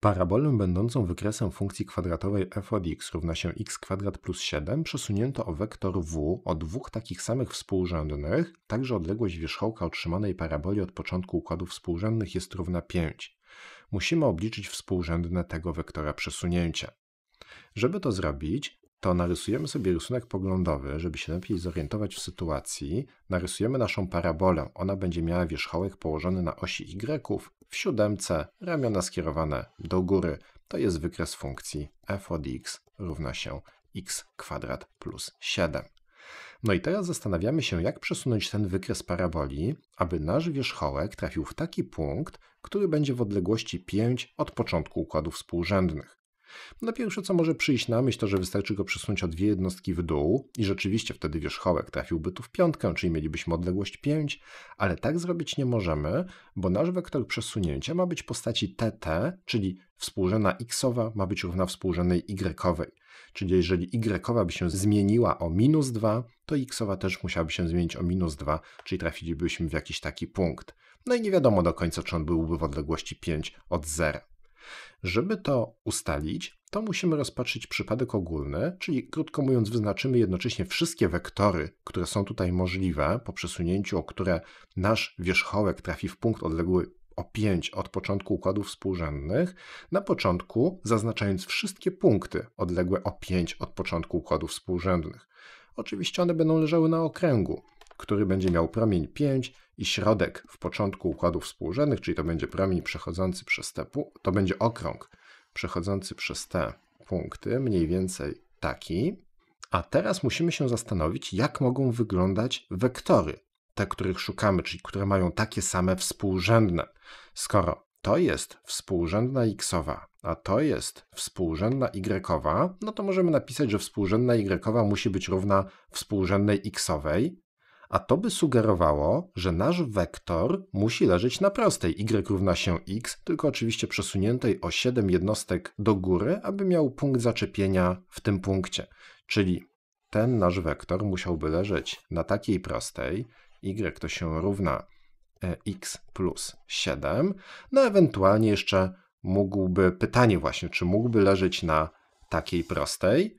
Parabolę będącą wykresem funkcji kwadratowej f od x równa się x kwadrat plus 7 przesunięto o wektor w o dwóch takich samych współrzędnych, także odległość wierzchołka otrzymanej paraboli od początku układu współrzędnych jest równa 5. Musimy obliczyć współrzędne tego wektora przesunięcia. Żeby to zrobić, to narysujemy sobie rysunek poglądowy, żeby się lepiej zorientować w sytuacji. Narysujemy naszą parabolę. Ona będzie miała wierzchołek położony na osi y, w siódemce ramiona skierowane do góry. To jest wykres funkcji f od x równa się x kwadrat plus 7. No i teraz zastanawiamy się, jak przesunąć ten wykres paraboli, aby nasz wierzchołek trafił w taki punkt, który będzie w odległości 5 od początku układów współrzędnych. No pierwsze, co może przyjść na myśl, to że wystarczy go przesunąć o dwie jednostki w dół i rzeczywiście wtedy wierzchołek trafiłby tu w piątkę, czyli mielibyśmy odległość 5, ale tak zrobić nie możemy, bo nasz wektor przesunięcia ma być w postaci tt, czyli współrzędna xowa ma być równa współrzędnej y. Czyli jeżeli y by się zmieniła o minus 2, to xowa też musiałaby się zmienić o minus 2, czyli trafilibyśmy w jakiś taki punkt. No i nie wiadomo do końca, czy on byłby w odległości 5 od 0. Żeby to ustalić, to musimy rozpatrzyć przypadek ogólny, czyli krótko mówiąc, wyznaczymy jednocześnie wszystkie wektory, które są tutaj możliwe po przesunięciu, o które nasz wierzchołek trafi w punkt odległy o 5 od początku układów współrzędnych, na początku zaznaczając wszystkie punkty odległe o 5 od początku układów współrzędnych. Oczywiście one będą leżały na okręgu, który będzie miał promień 5 i środek w początku układów współrzędnych, czyli to będzie promień przechodzący przez te, to będzie okrąg przechodzący przez te punkty, mniej więcej taki. A teraz musimy się zastanowić, jak mogą wyglądać wektory, te, których szukamy, czyli które mają takie same współrzędne. Skoro to jest współrzędna xowa, a to jest współrzędna y, no to możemy napisać, że współrzędna y musi być równa współrzędnej xowej, a to by sugerowało, że nasz wektor musi leżeć na prostej y równa się x, tylko oczywiście przesuniętej o 7 jednostek do góry, aby miał punkt zaczepienia w tym punkcie. Czyli ten nasz wektor musiałby leżeć na takiej prostej, y to się równa e, x plus 7, no ewentualnie jeszcze mógłby, pytanie właśnie, czy mógłby leżeć na takiej prostej,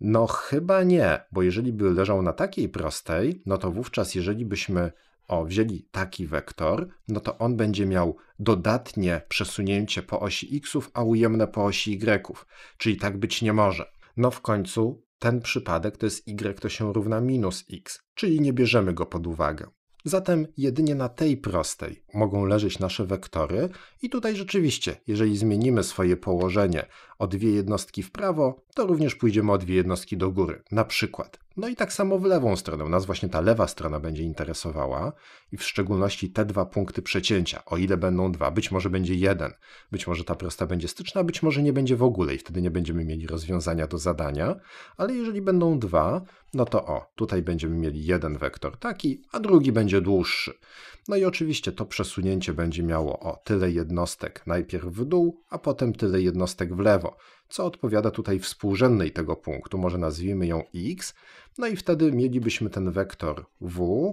no chyba nie, bo jeżeli by leżał na takiej prostej, no to wówczas jeżeli byśmy o, wzięli taki wektor, no to on będzie miał dodatnie przesunięcie po osi xów, a ujemne po osi yów, czyli tak być nie może. No w końcu ten przypadek to jest y to się równa minus x, czyli nie bierzemy go pod uwagę. Zatem jedynie na tej prostej mogą leżeć nasze wektory i tutaj rzeczywiście, jeżeli zmienimy swoje położenie o dwie jednostki w prawo, to również pójdziemy o dwie jednostki do góry. Na przykład no i tak samo w lewą stronę. Nas właśnie ta lewa strona będzie interesowała i w szczególności te dwa punkty przecięcia, o ile będą dwa, być może będzie jeden, być może ta prosta będzie styczna, być może nie będzie w ogóle i wtedy nie będziemy mieli rozwiązania do zadania, ale jeżeli będą dwa, no to o, tutaj będziemy mieli jeden wektor taki, a drugi będzie dłuższy. No i oczywiście to przesunięcie będzie miało o tyle jednostek najpierw w dół, a potem tyle jednostek w lewo co odpowiada tutaj współrzędnej tego punktu, może nazwijmy ją x, no i wtedy mielibyśmy ten wektor w,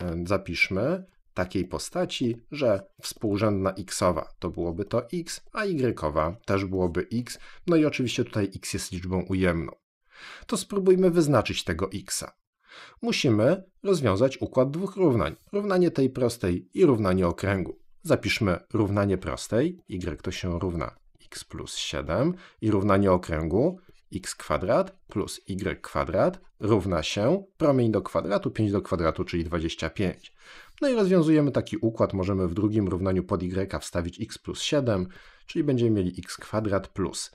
e, zapiszmy, takiej postaci, że współrzędna xowa to byłoby to x, a yowa też byłoby x, no i oczywiście tutaj x jest liczbą ujemną. To spróbujmy wyznaczyć tego xa. Musimy rozwiązać układ dwóch równań, równanie tej prostej i równanie okręgu. Zapiszmy równanie prostej, y to się równa x plus 7 i równanie okręgu x kwadrat plus y kwadrat równa się promień do kwadratu, 5 do kwadratu, czyli 25. No i rozwiązujemy taki układ, możemy w drugim równaniu pod y wstawić x plus 7, czyli będziemy mieli x kwadrat plus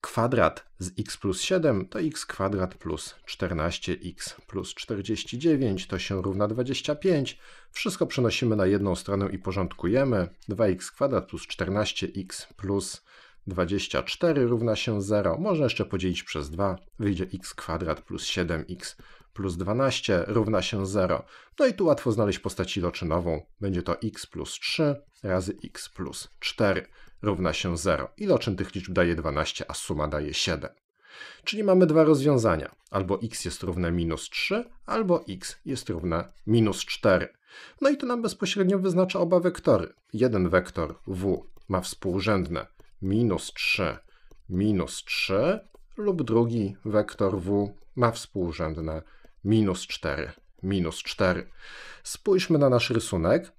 kwadrat z x plus 7 to x kwadrat plus 14x plus 49 to się równa 25. Wszystko przenosimy na jedną stronę i porządkujemy. 2x kwadrat plus 14x plus 24 równa się 0. Można jeszcze podzielić przez 2. Wyjdzie x kwadrat plus 7x plus 12 równa się 0. No i tu łatwo znaleźć postać iloczynową. Będzie to x plus 3 razy x plus 4 równa się 0. Iloczyn tych liczb daje 12, a suma daje 7. Czyli mamy dwa rozwiązania. Albo x jest równe minus 3, albo x jest równe minus 4. No i to nam bezpośrednio wyznacza oba wektory. Jeden wektor w ma współrzędne minus 3, minus 3 lub drugi wektor w ma współrzędne minus 4, minus 4. Spójrzmy na nasz rysunek.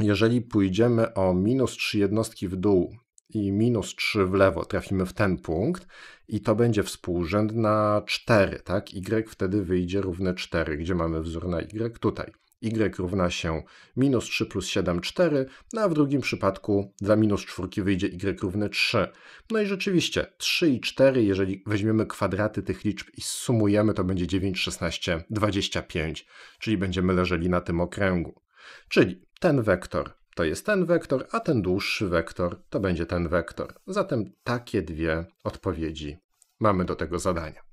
Jeżeli pójdziemy o minus 3 jednostki w dół i minus 3 w lewo, trafimy w ten punkt i to będzie współrzędna 4, tak? Y wtedy wyjdzie równe 4, gdzie mamy wzór na Y tutaj y równa się minus 3 plus 7, 4, no a w drugim przypadku dla minus 4 wyjdzie y równe 3. No i rzeczywiście 3 i 4, jeżeli weźmiemy kwadraty tych liczb i sumujemy, to będzie 9, 16, 25, czyli będziemy leżeli na tym okręgu. Czyli ten wektor to jest ten wektor, a ten dłuższy wektor to będzie ten wektor. Zatem takie dwie odpowiedzi mamy do tego zadania.